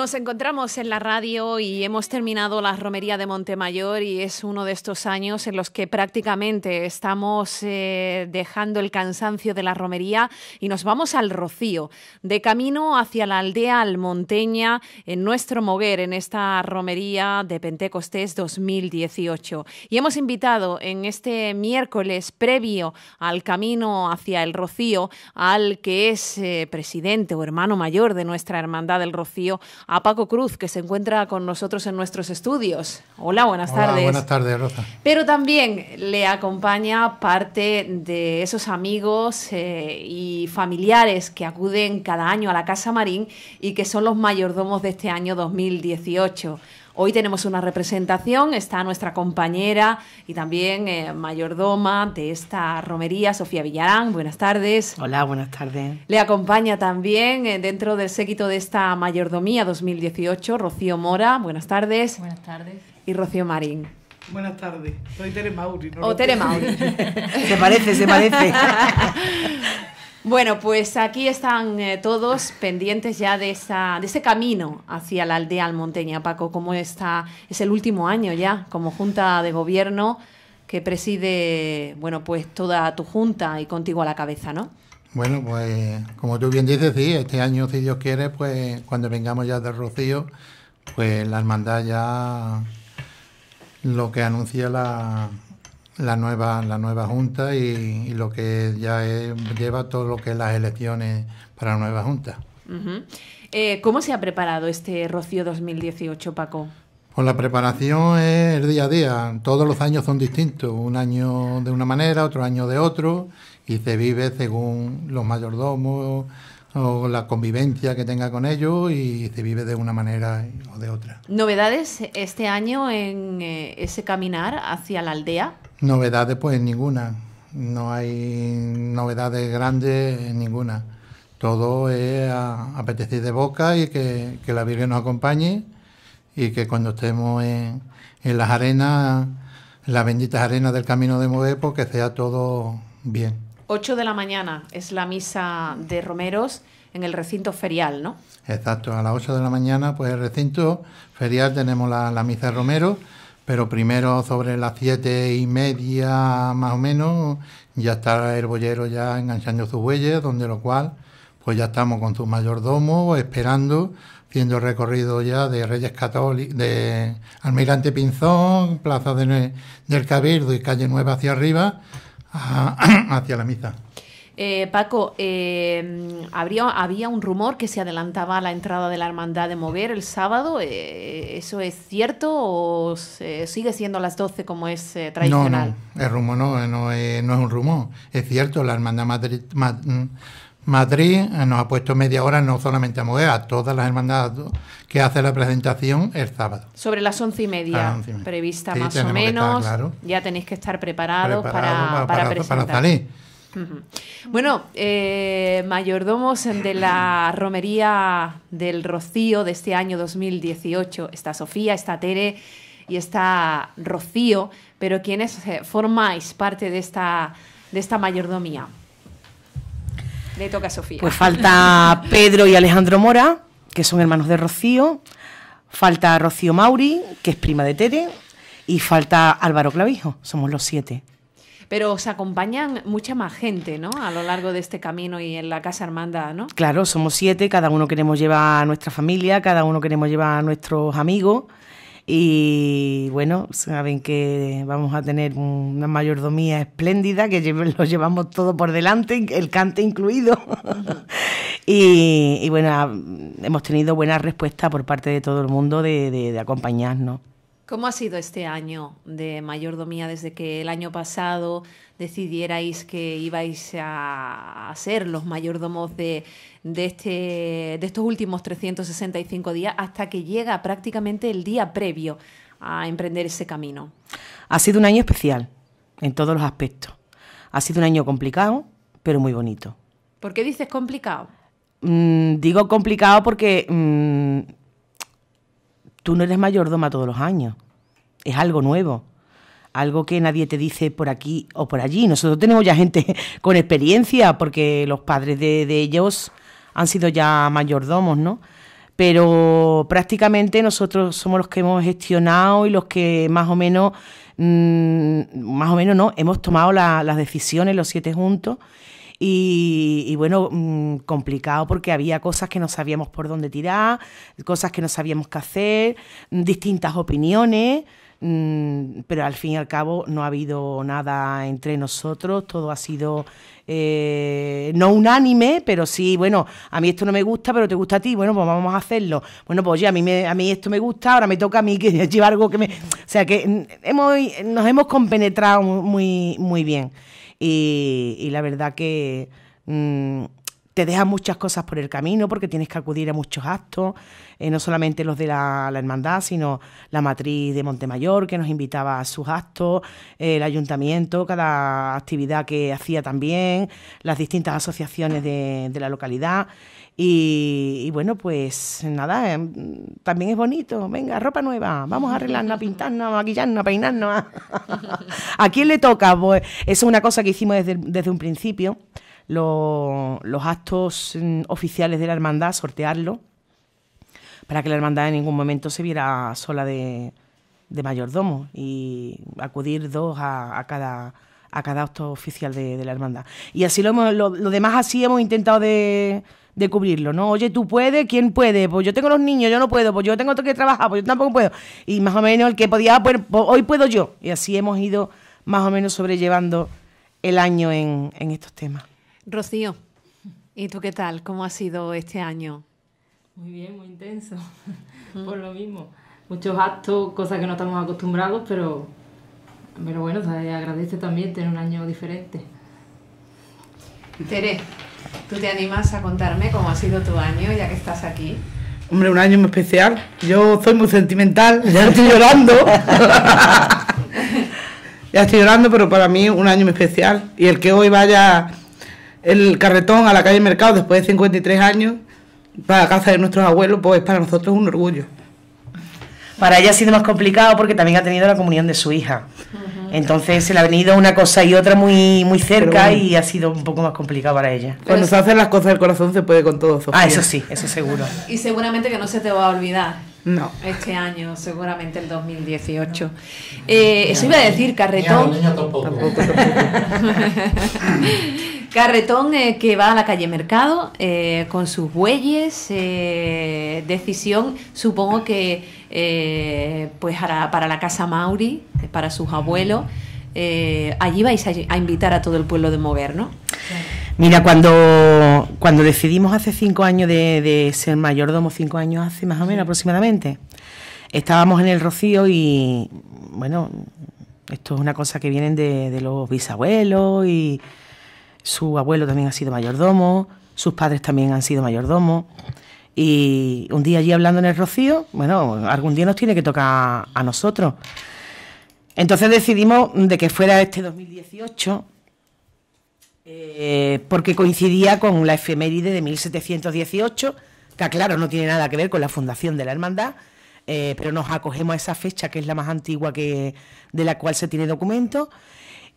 Nos encontramos en la radio y hemos terminado la romería de Montemayor y es uno de estos años en los que prácticamente estamos eh, dejando el cansancio de la romería y nos vamos al Rocío, de camino hacia la aldea almonteña en nuestro moguer en esta romería de Pentecostés 2018. Y hemos invitado en este miércoles previo al camino hacia el Rocío al que es eh, presidente o hermano mayor de nuestra hermandad del Rocío, a Paco Cruz, que se encuentra con nosotros en nuestros estudios. Hola, buenas Hola, tardes. Buenas tardes, Rosa. Pero también le acompaña parte de esos amigos eh, y familiares que acuden cada año a la Casa Marín y que son los mayordomos de este año 2018. Hoy tenemos una representación, está nuestra compañera y también eh, mayordoma de esta romería, Sofía Villarán. Buenas tardes. Hola, buenas tardes. Le acompaña también eh, dentro del séquito de esta mayordomía 2018, Rocío Mora. Buenas tardes. Buenas tardes. Y Rocío Marín. Buenas tardes, soy Tere Mauri. o oh, Tere Mauri. se parece, se parece. Bueno, pues aquí están eh, todos pendientes ya de, de ese camino hacia la aldea monteña, Paco, ¿cómo está? Es el último año ya como Junta de Gobierno que preside, bueno, pues toda tu Junta y contigo a la cabeza, ¿no? Bueno, pues como tú bien dices, sí, este año, si Dios quiere, pues cuando vengamos ya de Rocío, pues la hermandad ya lo que anuncia la, la nueva, la nueva Junta y, lo que ya lleva todo lo que es las elecciones para la nueva Junta. Eh, ¿Cómo se ha preparado este Rocío 2018, Paco? Pues la preparación es el día a día, todos los años son distintos, un año de una manera, otro año de otro, y se vive según los mayordomos o la convivencia que tenga con ellos y se vive de una manera o de otra. ¿Novedades este año en eh, ese caminar hacia la aldea? Novedades, pues ninguna. No hay novedades grandes, ninguna. Todo es a, apetecer de boca y que, la Virgen nos acompañe y que cuando estemos en, las arenas, las benditas arenas del Camino de pues que sea todo bien. 8 de la mañana es la misa de Romeros en el recinto ferial, ¿no? Exacto, a las 8 de la mañana, pues el recinto ferial tenemos la, la misa de Romeros pero primero sobre las siete y media más o menos ya está el boyero ya enganchando sus bueyes, donde lo cual pues ya estamos con su mayordomo esperando, haciendo el recorrido ya de Reyes Católicos, de Almirante Pinzón, Plaza del Cabildo y Calle Nueva hacia arriba, hacia la misa. Eh, Paco, eh, había un rumor que se adelantaba la entrada de la Hermandad de Mover el sábado. Eh, ¿Eso es cierto o sigue siendo a las 12 como es tradicional? No, no, el rumor no, no, es, un rumor. Es cierto, la Hermandad Madrid, Madrid nos ha puesto media hora no solamente a Mover, a todas las hermandades que hace la presentación el sábado. Sobre las once y media, prevista más o menos. Ya tenéis que estar preparados, para, para, para bueno, eh, mayordomos de la romería del Rocío de este año 2018. Está Sofía, está Tere y está Rocío, pero ¿quiénes eh, formáis parte de esta, de esta mayordomía? Le toca a Sofía. Pues falta Pedro y Alejandro Mora, que son hermanos de Rocío. Falta Rocío Mauri, que es prima de Tere. Y falta Álvaro Clavijo, somos los siete. Pero os acompañan mucha más gente, ¿no? A lo largo de este camino y en la Casa Hermanda, ¿no? Claro, somos siete, cada uno queremos llevar a nuestra familia, cada uno queremos llevar a nuestros amigos. Y bueno, saben que vamos a tener una mayordomía espléndida, que lo llevamos todo por delante, el cante incluido. y, bueno, hemos tenido buena respuesta por parte de todo el mundo de acompañarnos. ¿Cómo ha sido este año de mayordomía desde que el año pasado decidierais que ibais a, ser los mayordomos de, este, de estos últimos 365 días hasta que llega prácticamente el día previo a emprender ese camino? Ha sido un año especial en todos los aspectos. Ha sido un año complicado, pero muy bonito. ¿Por qué dices complicado? Mm, digo complicado porque mm, Tú no eres mayordoma todos los años. Es algo nuevo. Algo que nadie te dice por aquí o por allí. Nosotros tenemos ya gente con experiencia, porque los padres de, ellos han sido ya mayordomos, ¿no? Pero prácticamente nosotros somos los que hemos gestionado y los que más o menos, mm, más o menos no, hemos tomado las decisiones los siete juntos y, bueno, mm, complicado porque había cosas que no sabíamos por dónde tirar, cosas que no sabíamos qué hacer, distintas opiniones mm, pero al fin y al cabo no ha habido nada entre nosotros, todo ha sido eh, no unánime, pero sí, bueno, a mí esto no me gusta, pero te gusta a ti, bueno, pues vamos a hacerlo. Bueno, pues oye, a mí, a mí esto me gusta, ahora me toca a mí que llevar algo que me... O sea, que mm, hemos, nos hemos compenetrado muy, muy bien y, la verdad que mm, te deja muchas cosas por el camino porque tienes que acudir a muchos actos, eh, no solamente los de la, hermandad, sino la matriz de Montemayor que nos invitaba a sus actos, eh, el ayuntamiento, cada actividad que hacía también, las distintas asociaciones de, la localidad. Y, bueno, pues nada, eh, también es bonito. Venga, ropa nueva, vamos a arreglarnos, a pintarnos, a maquillarnos, a peinarnos. ¿A, quién le toca? Pues eso es una cosa que hicimos desde, desde un principio los, actos mm, oficiales de la hermandad, sortearlo, para que la hermandad en ningún momento se viera sola de, mayordomo y acudir dos a, cada a cada acto oficial de, la hermandad. Y así lo, hemos, lo, demás así hemos intentado de, cubrirlo, ¿no? Oye, tú puedes, ¿quién puede? Pues yo tengo los niños, yo no puedo, pues yo tengo otro que trabajar, pues yo tampoco puedo. Y más o menos el que podía, pues, pues, hoy puedo yo. Y así hemos ido más o menos sobrellevando el año en, en estos temas. Rocío, ¿y tú qué tal? ¿Cómo ha sido este año? Muy bien, muy intenso, mm. por lo mismo. Muchos actos, cosas que no estamos acostumbrados, pero, pero bueno, se agradece también tener un año diferente. Tere, ¿tú te animas a contarme cómo ha sido tu año ya que estás aquí? Hombre, un año muy especial. Yo soy muy sentimental, ya estoy llorando. ya estoy llorando, pero para mí un año muy especial. Y el que hoy vaya el carretón a la calle Mercado después de 53 años para casa de nuestros abuelos, pues para nosotros es un orgullo. Para ella ha sido más complicado porque también ha tenido la comunión de su hija. Entonces se le ha venido una cosa y otra muy, muy cerca y ha sido un poco más complicado para ella. Cuando se hacen las cosas del corazón se puede con todo. eso. Ah, eso sí, eso seguro. y seguramente que no se te va a olvidar. No. Este año, seguramente el 2018. Eh, eso iba a decir, carretón. tampoco. Carretón eh, que va a la calle Mercado eh, con sus bueyes, eh, decisión supongo que pues para, la casa Mauri, para sus abuelos, allí vais a, invitar a todo el pueblo de Mover, ¿no? Mira, cuando, cuando decidimos hace cinco años de, ser mayordomo, cinco años hace más o menos aproximadamente, estábamos en el Rocío y, bueno, esto es una cosa que vienen de los bisabuelos y su abuelo también ha sido mayordomo, sus padres también han sido mayordomo, Y un día allí hablando en el Rocío, bueno, algún día nos tiene que tocar a nosotros. Entonces decidimos de que fuera este 2018, eh, porque coincidía con la efeméride de 1718, que claro, no tiene nada que ver con la fundación de la hermandad, eh, pero nos acogemos a esa fecha, que es la más antigua que, de la cual se tiene documento.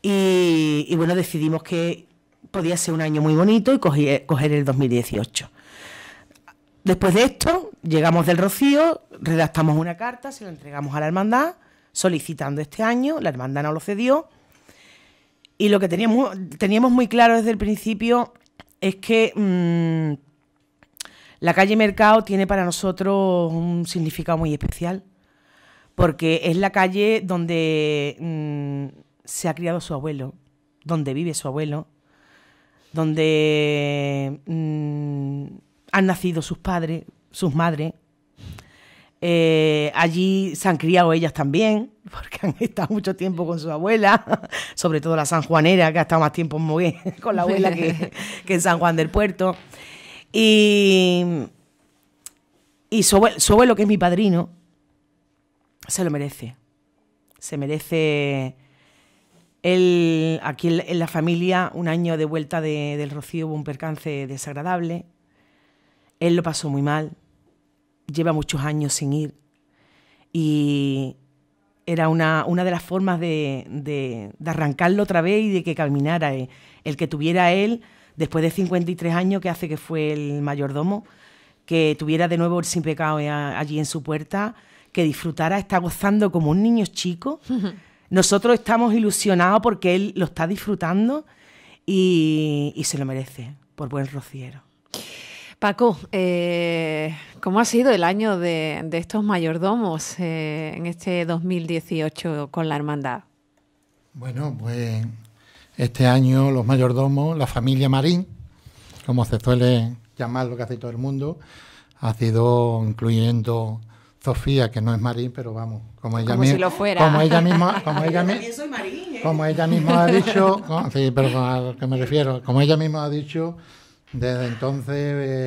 y bueno, decidimos que podía ser un año muy bonito y eh, coger, el 2018. Después de esto, llegamos del Rocío, redactamos una carta, se la entregamos a la hermandad, solicitando este año, la hermandad no lo cedió. Y lo que teníamos, teníamos muy claro desde el principio es que mm, la calle Mercado tiene para nosotros un significado muy especial, porque es la calle donde mm, se ha criado su abuelo, donde vive su abuelo, donde mm, han nacido sus padres, sus madres. Eh, allí se han criado ellas también, porque han estado mucho tiempo con su abuela, sobre todo la sanjuanera, que ha estado más tiempo en Mogué con la abuela que, en San Juan del Puerto. Y, y su su abuelo, que es mi padrino, se lo merece. Se merece él, aquí en la familia, un año de vuelta del Rocío hubo un percance desagradable. Él lo pasó muy mal. Lleva muchos años sin ir. Y era una, una de las formas de, de, arrancarlo otra vez y de que caminara. Eh, el que tuviera él, después de 53 años, que hace que fue el mayordomo, que tuviera de nuevo el sin pecado eh, allí en su puerta, que disfrutara, está gozando como un niño chico. Nosotros estamos ilusionados porque él lo está disfrutando y, se lo merece, por buen rociero. Paco, eh, ¿cómo ha sido el año de, estos mayordomos eh, en este 2018 con la hermandad? Bueno, pues este año los mayordomos, la familia Marín, como se suele llamar lo que hace todo el mundo, ha sido incluyendo Sofía, que no es marín, pero vamos, como ella misma. Como ella misma. ¿eh? Como ella, misma ha dicho. sí, que me refiero. Como ella misma ha dicho, desde entonces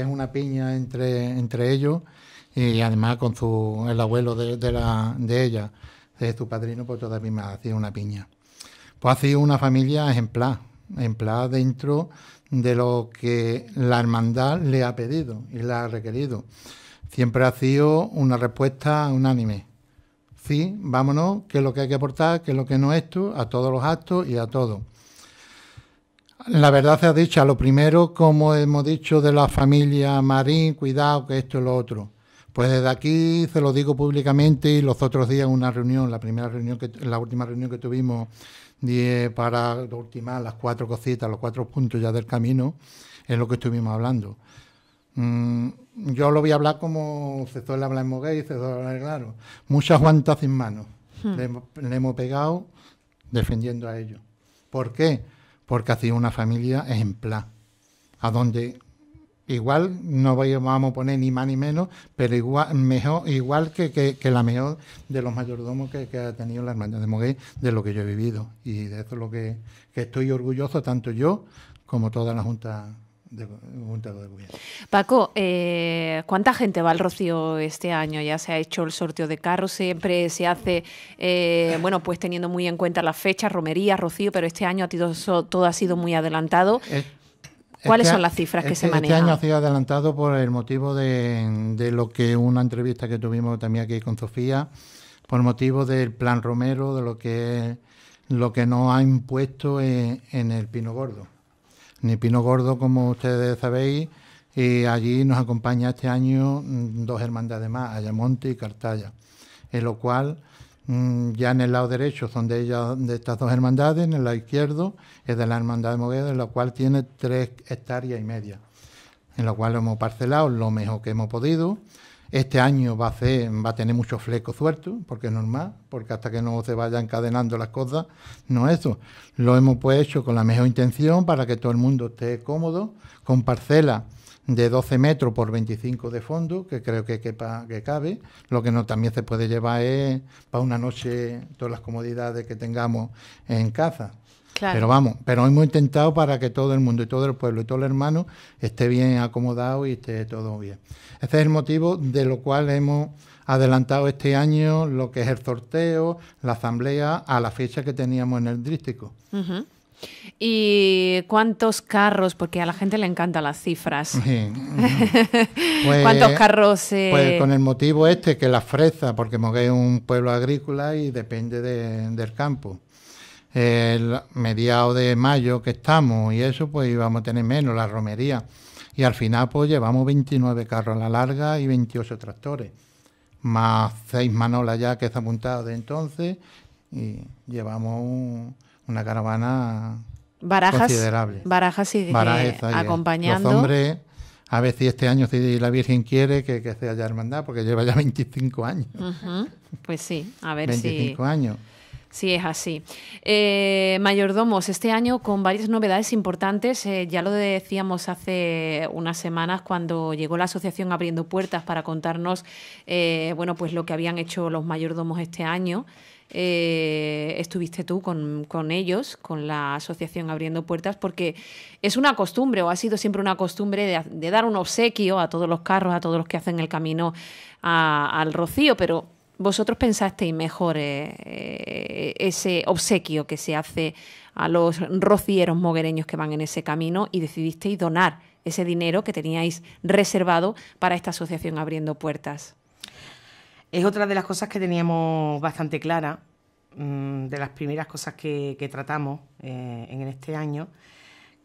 es una piña entre, entre ellos y además con su, el abuelo de, de, ella, de tu padrino, pues todavía me ha sido una piña. Pues ha sido una familia ejemplar, ejemplar dentro de lo que la hermandad le ha pedido y la ha requerido siempre ha sido una respuesta unánime. Sí, vámonos, qué es lo que hay que aportar, qué es lo que no es esto, a todos los actos y a todo. La verdad se ha dicho, a lo primero, como hemos dicho de la familia Marín, cuidado que esto es lo otro. Pues desde aquí se lo digo públicamente y los otros días una reunión, la primera reunión que, la última reunión que tuvimos para ultimar las cuatro cositas, los cuatro puntos ya del camino, es lo que estuvimos hablando. Mm, yo lo voy a hablar como suele habla en Mogué y habla en Claro. Muchas guantas sin manos. Hmm. Le, hemos pegado defendiendo a ellos. ¿Por qué? Porque ha sido una familia ejemplar. A donde igual no vamos a poner ni más ni menos, pero igual, mejor, igual que, la mejor de los mayordomos que, ha tenido la hermandad de Mogué, de lo que yo he vivido. Y de eso es lo que, estoy orgulloso, tanto yo como toda la Junta Paco, eh, ¿cuánta gente va al Rocío este año? Ya se ha hecho el sorteo de carros, siempre se hace, eh, bueno, pues teniendo muy en cuenta las fechas, romería, Rocío, pero este año todo ha sido muy adelantado. ¿Cuáles son las cifras que se este manejan? Este año ha sido adelantado por el motivo de, lo que una entrevista que tuvimos también aquí con Sofía, por motivo del plan Romero, de lo que lo que nos ha impuesto en el Pino Gordo ni Pino Gordo, como ustedes sabéis, y allí nos acompaña este año mm, dos hermandades más, Ayamonte y Cartaya, en lo cual mm, ya en el lado derecho son de, de estas dos hermandades, en el lado izquierdo es de la hermandad de Mogueda, en la cual tiene tres hectáreas y media, en la cual hemos parcelado lo mejor que hemos podido, este año va a, tener mucho fleco suelto, porque es normal, porque hasta que no se vayan encadenando las cosas, no es eso. Lo hemos pues hecho con la mejor intención para que todo el mundo esté cómodo, con parcela de 12 metros por 25 de fondo, que creo que, cabe. Lo que no también se puede llevar es para una noche todas las comodidades que tengamos en casa. Pero vamos, pero hemos intentado para que todo el mundo y todo el pueblo y todo el hermano esté bien acomodado y esté todo bien. Ese es el motivo de lo cual hemos adelantado este año lo que es el sorteo, la asamblea, a la fecha que teníamos en el drístico. ¿Y cuántos carros? Porque a la gente le encantan las cifras. Pues, ¿Cuántos carros? Eh? Pues con el motivo este, que la fresa, porque Mogué es un pueblo agrícola y depende del campo el mediado de mayo que estamos y eso, pues íbamos a tener menos la romería. Y al final, pues llevamos 29 carros a la larga y 28 tractores, más seis manolas ya que está apuntado de entonces, y llevamos una caravana barajas, considerable. Barajas y acompañando. a ver si este año, si la Virgen quiere, que, se sea ya hermandad, porque lleva ya 25 años. Pues sí, a ver si. 25 años. Sí, es así. Eh, mayordomos, este año con varias novedades importantes, eh, ya lo decíamos hace unas semanas cuando llegó la asociación abriendo puertas para contarnos eh, bueno, pues lo que habían hecho los mayordomos este año. estuviste tú con, ellos, con la asociación Abriendo Puertas, porque es una costumbre o ha sido siempre una costumbre de, dar un obsequio a todos los carros, a todos los que hacen el camino al Rocío, pero vosotros pensasteis mejor eh, eh, ese obsequio que se hace a los rocieros moguereños que van en ese camino y decidisteis donar ese dinero que teníais reservado para esta asociación Abriendo Puertas. Es otra de las cosas que teníamos bastante clara, mm, de las primeras cosas que, tratamos eh, en este año,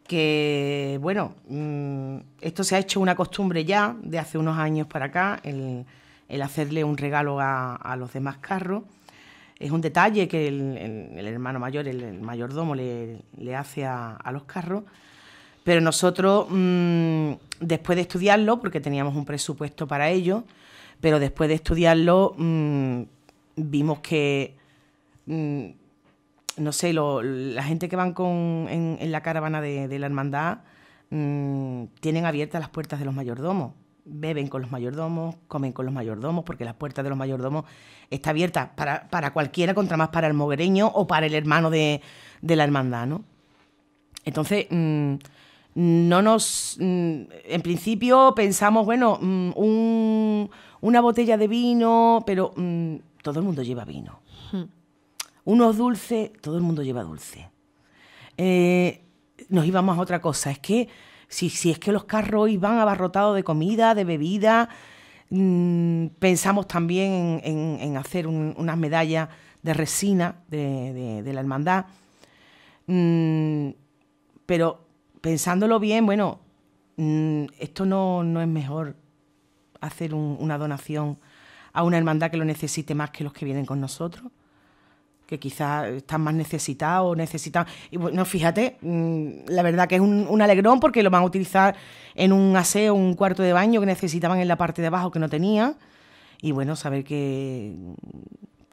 que bueno, mm, esto se ha hecho una costumbre ya de hace unos años para acá. El, el hacerle un regalo a, los demás carros. Es un detalle que el, hermano mayor, el, mayordomo, le, hace a, los carros. Pero nosotros, mm, después de estudiarlo, porque teníamos un presupuesto para ello, pero después de estudiarlo mm, vimos que, mm, no sé, lo, la gente que van con, en, en la caravana de, de la hermandad tienen abiertas las puertas de los mayordomos beben con los mayordomos, comen con los mayordomos, porque la puerta de los mayordomos está abierta para, para cualquiera, contra más para el moguereño o para el hermano de, la hermandad, ¿no? Entonces, mm, no nos... Mm, en principio pensamos, bueno, mm, una botella de vino, pero todo el mundo lleva vino. Hmm. Unos dulces, todo el mundo lleva dulce. Eh, nos íbamos a otra cosa, es que si, si es que los carros hoy van abarrotados de comida, de bebida, mm, pensamos también en, hacer unas medallas de resina de, la hermandad. Mm, pero pensándolo bien, bueno, mm, esto no, es mejor hacer una donación a una hermandad que lo necesite más que los que vienen con nosotros que quizás están más necesitados necesitan. Y bueno, fíjate, mm, la verdad que es un, alegrón porque lo van a utilizar en un aseo, un cuarto de baño que necesitaban en la parte de abajo que no tenía Y bueno, saber que,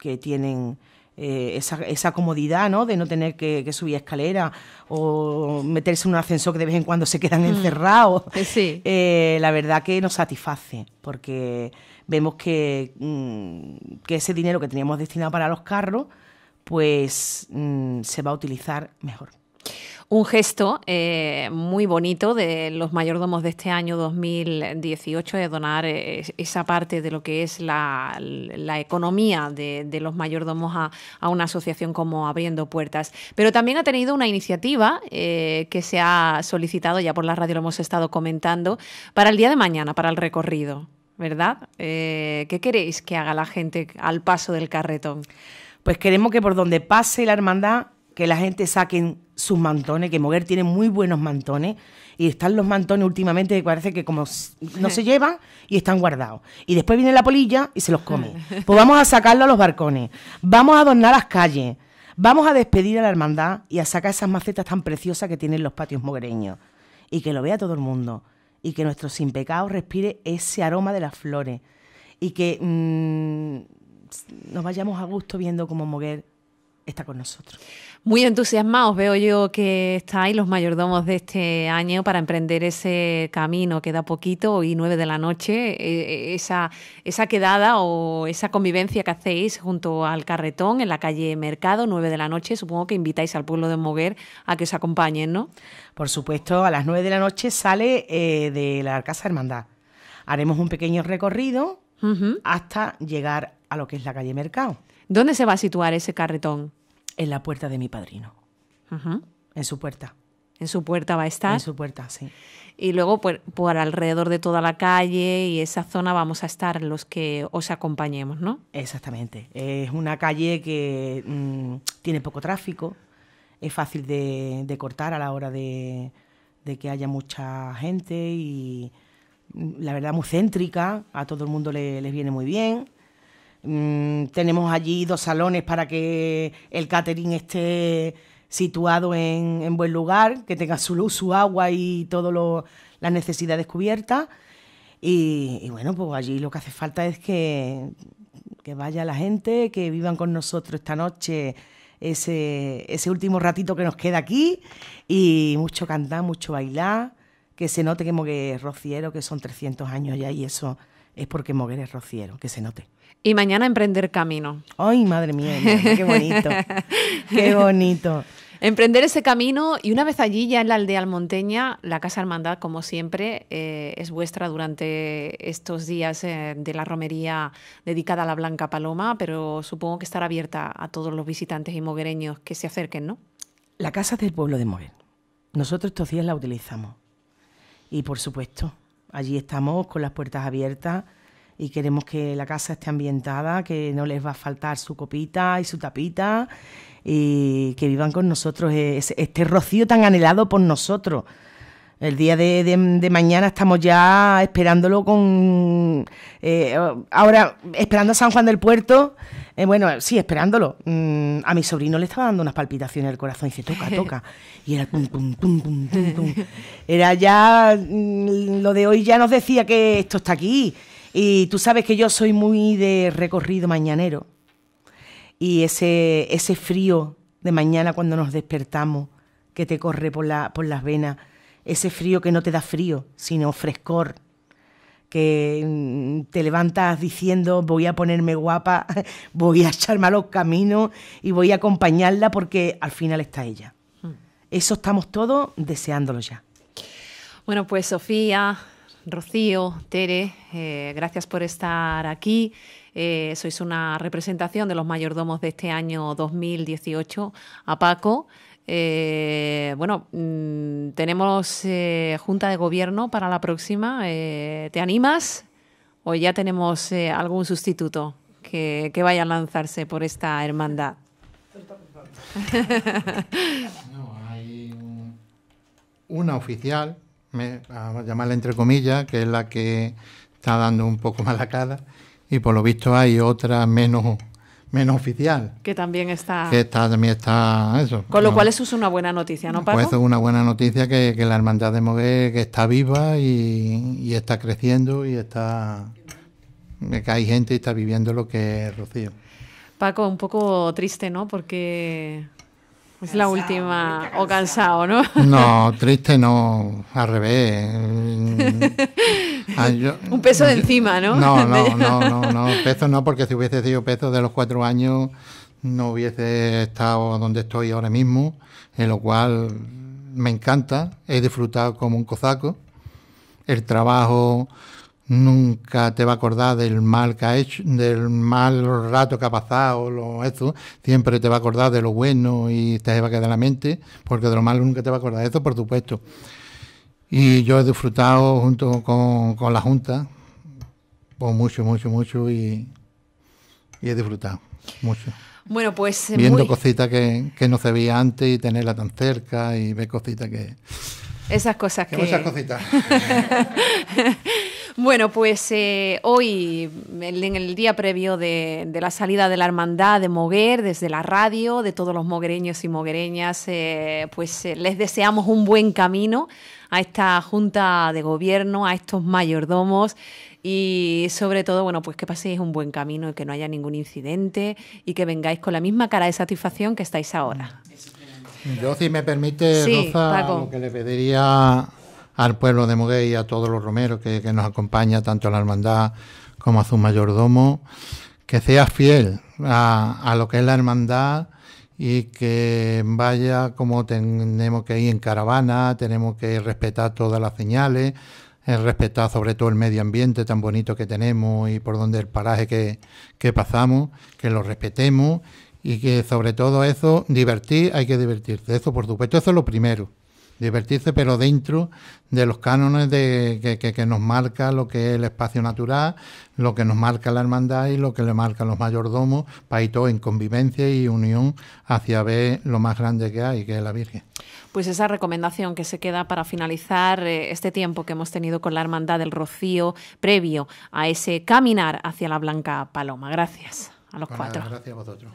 que tienen eh, esa, comodidad, ¿no? De no tener que, subir escalera o meterse en un ascensor que de vez en cuando se quedan mm. encerrados. Eh, la verdad que nos satisface porque vemos que, mm, que ese dinero que teníamos destinado para los carros pues mm, se va a utilizar mejor un gesto eh, muy bonito de los mayordomos de este año 2018 de donar eh, esa parte de lo que es la, economía de, los mayordomos a, una asociación como Abriendo Puertas. Pero también ha tenido una iniciativa eh, que se ha solicitado, ya por la radio lo hemos estado comentando, para el día de mañana, para el recorrido, ¿verdad? ¿Qué queréis que haga la gente al paso del carretón? Pues queremos que por donde pase la hermandad, que la gente saquen sus mantones, que Moguer tiene muy buenos mantones y están los mantones últimamente que parece que como no se llevan y están guardados. Y después viene la polilla y se los come. Pues vamos a sacarlo a los barcones, vamos a adornar las calles, vamos a despedir a la hermandad y a sacar esas macetas tan preciosas que tienen los patios moguereños y que lo vea todo el mundo y que nuestro sin pecado respire ese aroma de las flores y que mm, nos vayamos a gusto viendo cómo Moguer está con nosotros. Muy entusiasmados veo yo que estáis los mayordomos de este año para emprender ese camino. Queda poquito y nueve de la noche, e, e, esa, esa quedada o esa convivencia que hacéis junto al carretón en la calle Mercado, nueve de la noche. Supongo que invitáis al pueblo de Moguer a que os acompañen, ¿no? Por supuesto, a las nueve de la noche sale eh, de la Casa Hermandad. Haremos un pequeño recorrido hasta llegar a lo que es la calle Mercado. ¿Dónde se va a situar ese carretón? En la puerta de mi padrino. En su puerta. En su puerta va a estar. En su puerta, sí. Y luego por, alrededor de toda la calle y esa zona vamos a estar los que os acompañemos, ¿no? Exactamente. Es una calle que mm, tiene poco tráfico, es fácil de, cortar a la hora de, que haya mucha gente y mm, la verdad muy céntrica, a todo el mundo les viene muy bien. Mm, tenemos allí dos salones para que el catering esté situado en, buen lugar, que tenga su luz, su agua y todas las necesidades cubiertas. Y, bueno, pues allí lo que hace falta es que, vaya la gente, que vivan con nosotros esta noche ese, ese último ratito que nos queda aquí y mucho cantar, mucho bailar, que se note que Moguer es rociero, que son 300 años ya y eso es porque Moguer es rociero, que se note y mañana Emprender Camino. Ay, madre mía, qué bonito. qué bonito. Emprender ese camino y una vez allí, ya en la aldea almonteña, la Casa Hermandad, como siempre, eh, es vuestra durante estos días eh, de la romería dedicada a la Blanca Paloma, pero supongo que estará abierta a todos los visitantes y moguereños que se acerquen, ¿no? La Casa del Pueblo de Moguer. Nosotros estos días la utilizamos. Y por supuesto, allí estamos con las puertas abiertas y queremos que la casa esté ambientada, que no les va a faltar su copita y su tapita y que vivan con nosotros este rocío tan anhelado por nosotros. El día de, mañana estamos ya esperándolo con... Eh, ahora, esperando a San Juan del Puerto, eh, bueno, sí, esperándolo. Mm, a mi sobrino le estaba dando unas palpitaciones al el corazón y dice, toca, toca. Y era pum, pum, pum, pum, pum, Era ya... Mm, lo de hoy ya nos decía que esto está aquí y tú sabes que yo soy muy de recorrido mañanero. Y ese, ese frío de mañana cuando nos despertamos, que te corre por, la, por las venas, ese frío que no te da frío, sino frescor, que mm, te levantas diciendo voy a ponerme guapa, voy a echarme malos los caminos y voy a acompañarla porque al final está ella. Mm. Eso estamos todos deseándolo ya. Bueno, pues Sofía, Rocío, Tere, eh, gracias por estar aquí. Eh, sois una representación de los mayordomos de este año 2018 a Paco. Eh, bueno, mm, tenemos junta de gobierno para la próxima. ¿Te animas o ya tenemos algún sustituto que, vaya a lanzarse por esta hermandad? no, hay una oficial me, a llamarla entre comillas, que es la que está dando un poco más la cara, y por lo visto hay otra menos menos oficial. Que también está. Que también está eso. Con lo cual eso es una buena noticia, ¿no, pues Paco? Pues eso es una buena noticia que, la hermandad de Moguer que está viva y, y, está creciendo y está que hay gente y está viviendo lo que Rocío. Paco, un poco triste, ¿no? Porque es la última, o cansado, ¿no? No, triste no, al revés. Ah, un peso de encima, ¿no? No, no, no, no, peso no, porque si hubiese sido peso de los cuatro años no hubiese estado donde estoy ahora mismo, en lo cual me encanta, he disfrutado como un cozaco. el trabajo nunca te va a acordar del mal que ha hecho, del mal rato que ha pasado, lo, eso, siempre te va a acordar de lo bueno y te va a quedar en la mente, porque de lo malo nunca te va a acordar, eso por supuesto. Y yo he disfrutado junto con, la Junta, pues mucho, mucho, mucho, y, he disfrutado mucho. Bueno, pues. Eh, Viendo cositas que, no se veía antes y tenerla tan cerca y ver cositas que. Esas cosas que. que... cositas. Bueno, pues eh, hoy, en el día previo de, la salida de la hermandad de Moguer, desde la radio, de todos los moguereños y moguereñas, eh, pues eh, les deseamos un buen camino a esta junta de gobierno, a estos mayordomos y sobre todo, bueno, pues que paséis un buen camino y que no haya ningún incidente y que vengáis con la misma cara de satisfacción que estáis ahora. Yo, si me permite, Rosa, lo que le pediría al pueblo de Moguey y a todos los romeros que, nos acompaña, tanto a la hermandad como a su mayordomo, que sea fiel a, lo que es la hermandad y que vaya como tenemos que ir en caravana, tenemos que respetar todas las señales, eh, respetar sobre todo el medio ambiente tan bonito que tenemos y por donde el paraje que, que pasamos, que lo respetemos y que sobre todo eso, divertir, hay que divertirse, eso por supuesto, eso es lo primero divertirse, pero dentro de los cánones de, que, nos marca lo que es el espacio natural, lo que nos marca la hermandad y lo que le marcan los mayordomos, para ir todo en convivencia y unión hacia ver lo más grande que hay, que es la Virgen. Pues esa recomendación que se queda para finalizar eh, este tiempo que hemos tenido con la Hermandad del Rocío previo a ese caminar hacia la Blanca Paloma. Gracias a los pues cuatro. Gracias a vosotros.